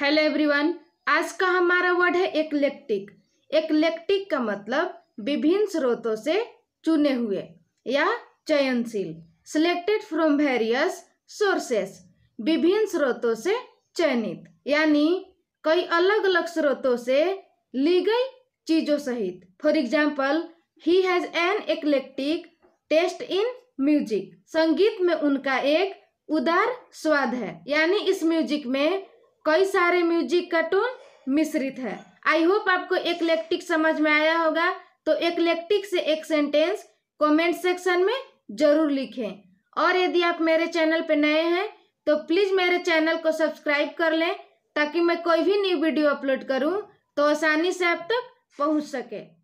hello everyone आज का हमारा वर्ड है एकलेक्टिक एकलेक्टिक का मतलब विभिन्न स्रोतों से चुने हुए या चयनशील सिलेक्टेड फ्रॉम वेरियस सोर्सेस विभिन्न स्रोतों से चयनित यानी कई अलग अलग स्रोतों से ली गई चीजों सहित for example he has an eclectic taste in music संगीत में उनका एक उदार स्वाद है यानी इस म्यूजिक में कई सारे म्यूजिक कार्टून मिश्रित है आई होप आपको एकलेक्टिक समझ में आया होगा तो एकलेक्टिक से एक सेंटेंस कमेंट सेक्शन में ज़रूर लिखें और यदि आप मेरे चैनल पर नए हैं तो प्लीज़ मेरे चैनल को सब्सक्राइब कर लें ताकि मैं कोई भी न्यू वीडियो अपलोड करूं तो आसानी से आप तक पहुंच सके